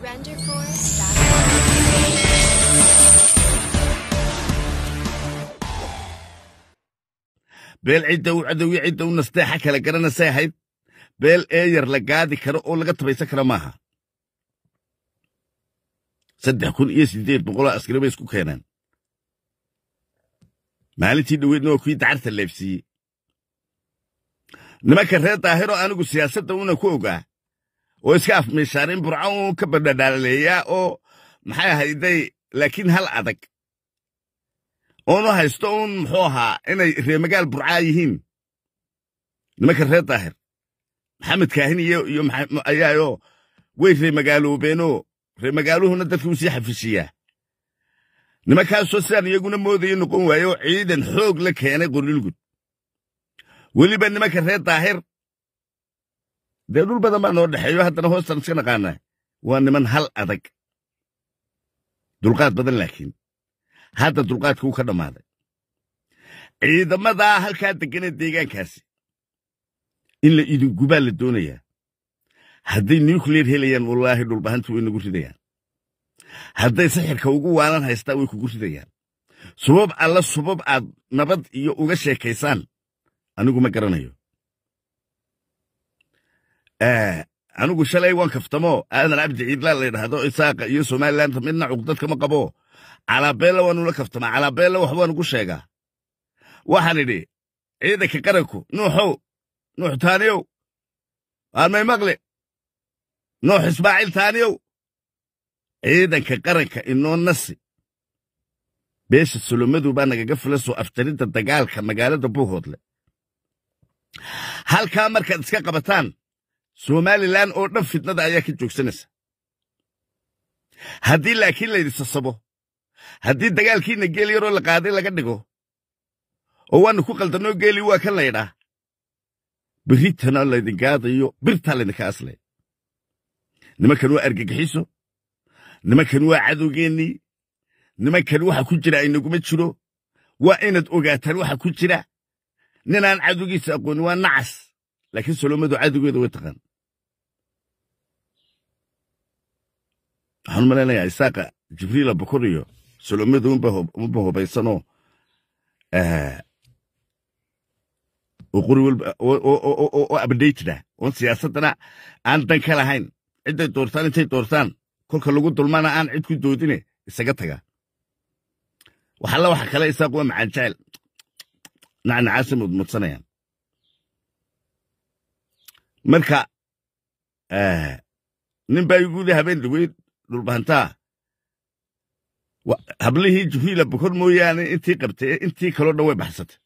beel cidda ciddaw cidda u nasteexa kala garanasay ahayd beel ee yar la gaadi karo oo laga tabaysan kara maaha saddex kun iyo siddeed boqoloo askari bay isku keeneen maalintii dhoweydna waa kuwii dacarta leebsiiyey nimanka reer daahiroo anigu siyaasadda una ku ogaa oo iska afmiishaanin burcan ka badhadhaaleeyaa oo maxay ahayday laakiin hal adag oonu haysto uun muxuu ahaa inay reemagaal burcaa yihiin nimanka reer daahir maxamed kaahin iyo ayaayoo way reemagaaloobeenoo reemagaaluhuna dadkuu sii xafisiyaa nimankaasoo sidaan iyaguna moodaya noqon waaye ciidan xoog la keenay qorlilgud weliba nimanka reer daahir dee dhul badan baa noo dhexeeyo haddana hoostaan iska naqaanaa waa niman hal adag dulqaad badan laakiin hadda dulqaadka uu ka dhammaaday ciidamadaa halkaa deggana deegaankaasi in la idingubaa la doonayaa hadday nukleer helayaan wallaahi dhulbahantii way nagu ridayaan hadday sixirka ugu waalan haystaa way kugu ridayaan subab alla subab aad nabad iyo uga sheekaysaan anigu ma garanayo Eh, anugu shalay waan kaftamo aadan cabdi la laydhahdo isaaqa iyo somalilanta midna cuqdad kama qabo calaabeella waanula kaftamaa calaabeella waxbaan ugu sheegaa waxaan idhi ciidanka qaranku nuuxow nuux taaniyow waarmay maqli nuux ismaaciil taaniyow ciidanka qaranka inoo nasi beesha solomadu baa nagaga fila soo aftaridda dagaalka magaalada buuhoodle halkaa markaad iska qabataan somalilan oo dhan fitnada ayaa ka joogsanaysa haddii laakiin laydi sasabo haddii dagaalkiina geel yaroo la qaaday laga dhigo oo waana ku qaldanoo geelii waa ka laydhaa berritanaa laydingaadayo birtaa laydinka aslay nimankan waa argagixiso nimankan waa cadowgeennii nimankan waxa ku jira inaguma jiro waa inaad ogaataan waxa ku jira ninaan cadowgiisa aqooni waa nacas laakiin solomadu cadowgeeda way taqaan waxaan u malaynayaa isaaqa jibriila bukur iyo solomadu unba hubaysanoo oo eh, qori walba eh, oo abdaytida oon siyaasaddana aan dan ka lahayn cidday doortaan intay doortaan kolka lagu dulmana aan cid ku doodine isaga taga waxalla waxa kale isaaq waa macaan jacel nacnacaasay mudmudsanayaan marka eh, nin baa igu yidhi habeen dhaweyd dhulbaantaa hablihii juhiila bokor mooyaane intii qabtay intii kaloo dhan way baxsatay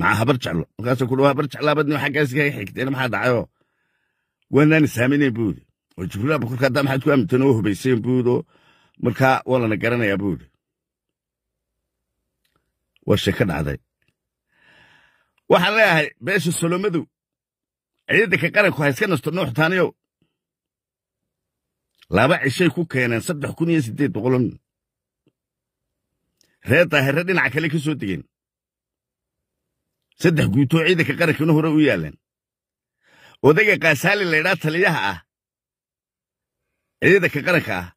maxaa habar jeclo markaasa ku dhawa habar jeclaabadnimo xaggaaska hay xigteen maxaa dhacayo waanaani saamaynayn buudi oo juhiila bokorka haddaa maxaad ku aaminteen oo hubayseen buudo markaa waa lana garanayaa buudi waa she ka dhacday waxaan leeyahay beesha solomadu ciidadda ka qaranku ha iska nasto nuuxtaaniyow laba cishay ku keeneen saddex kun iyo sideed boqoloo nin reer daahire dhinaca kale ka soo degeen saddex guutoo ciidanka qarankana hore u yaalaan odayga kaasaali laydhaa taliyaha ah ciidanka qaranka ah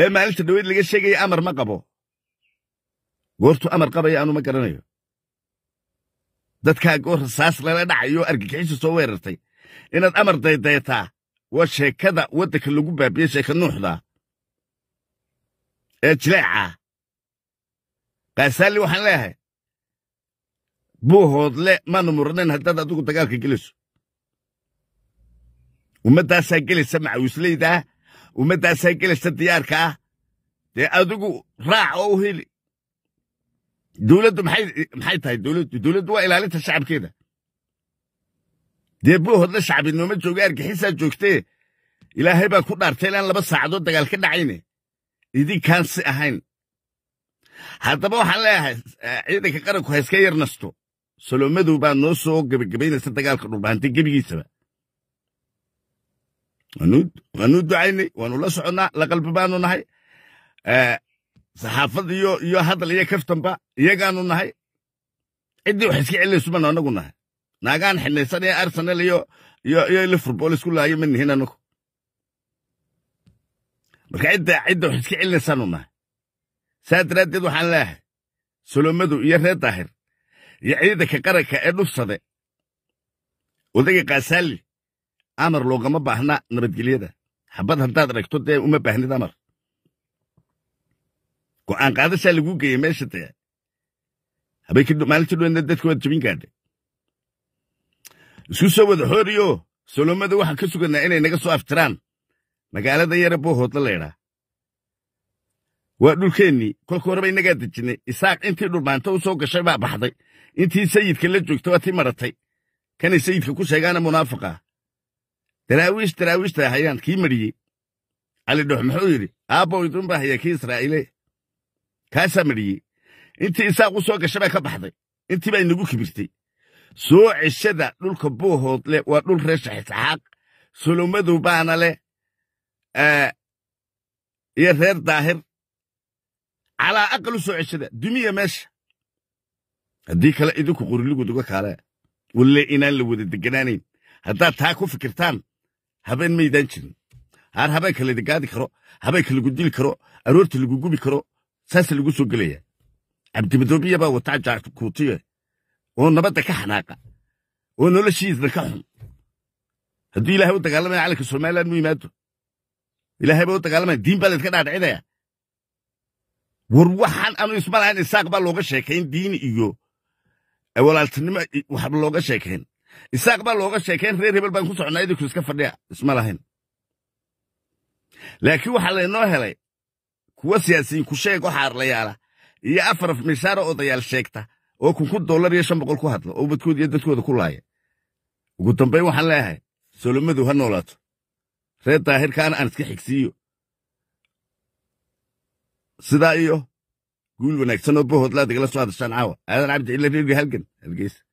ee maalinta dhoweyd laga sheegaya amar ma qabo goortuu amar qabaya aanu ma garanayo dadkaa goor rasaas lala dhacayo argagixisu soo weerartay inaad amar daydaytaa waa sheekada waddanka lagu baabiyey sheeka nuuxda ee jileeca kaasaali waxaan leeyahay buu hoodle maanu muranayn haddaad adigu dagaalka gelayso ummaddaasaa gelaysa macawisleydaa ummaddaasaa gelaysa diyaarka ah dee adigu raac oo u heli dowladdu maxay tahay dowladdu dowladdu waa ilaalinta shacabkeeda dee hodla shacbinimo ma jooge argixisaa joogtee ilaahay baa ku dhaartay ilaan laba saacadood dagaal ka dhacayne idinkaan si ahayn haddaba waxaan leeyahay ciidanka qaranku ha iska yar nasto salomadow baa noo soo gebagabaynaysa dagaalka dhulbahanti gebigiisaba waanuu ducaynay waanu la soconaa la qalbi baanu nahay saxaafad iyo hadal iyo kaftanba iyagaanu nahay ciddii wax iska celinaysu baanu annagu nahay naagaan xinaysan ee arsenal iyo iyo liverpool isku laayo ma nihin anagu marka cidda cidda wax iska celinaysaanu nahay saa daraaddeed waxaan leeahay solomadow iyo reer daahir iyo ciidanka qaranka ee dhufsade odayga kaasaali amar loogama baahna nabadgelyada xabad haddaad aragto dee uma baahnid amar go'aan qaadashaa lagu geeyey meesha dee habay maalintii dhowedna dadka waad jebin gaadhay isku soo wada hooriyo soloomada waxaan ka sugannaa inay naga soo aftiraan magaalada yare hoodla laydhaa waa dhulkeennii kolka horeba inagaa dejinnay isaaq intii dhulmaanta u soo gashay baa baxday intii sayidka la joogta waa tii maratay kanay sayidka ku sheegaana munaafiqah daraawiish daraawiishta hayaan kii mariyey cali dhox muxuu yidhi aabbow idinbaa hayaa kii israa'iile kaasaa mariyey intii isaaq u soo gashay baa ka baxday intii baa inagu kibirtay soo ceshada dhulka boohood leh waa dhul reesha xisxaaq sulumadu baana leh eh, iyo reer daahir calaa aqalu soo ceshada dumiya meesha haddii kale idinku qoriligood kaale walle inaan la wada deganaanayn haddaad taa ku fikirtaan habeen maydaan jirin haar habeenka la degaadi karo habeenka lagu dili karo aroorta lagu gubi karo saasa lagu soo gelaya cabdimadoobiya baa wataa jaarkuutiye oo nabadda ka xanaaqa oo noloshiisna ka xun haddii ilahay u dagaalamaya calanka somalilan mu yimaado ilahay baa u dagaalamaya diin baa layska dhaadhicinaya war waxaan anu isma lahayn isaaq baa looga sheekayn diin iyo walaaltinimo waxba looga sheekayn isaaq baa looga sheekayn reer hebel baan ku soconaa idinku iska fadhiya isma lahayn laakiin waxaa laynoo helay kuwa siyaasiyiin ku sheeg xaarlayaala iyo afar mishaara odayaal sheegta oo kunku dollar iyo shan boqol ku hadla oo ubadkooda iyo dadkooda ku laaya ugu dambeyn waxaan leeyahay solomadow ha noolaato reer daahirkaana aan iska xigsiiyo sidaa iyo guul wanaagsan oo bahoodlaad soo hadashaan caawa aadan cabdi cille reerga halgan hargeysa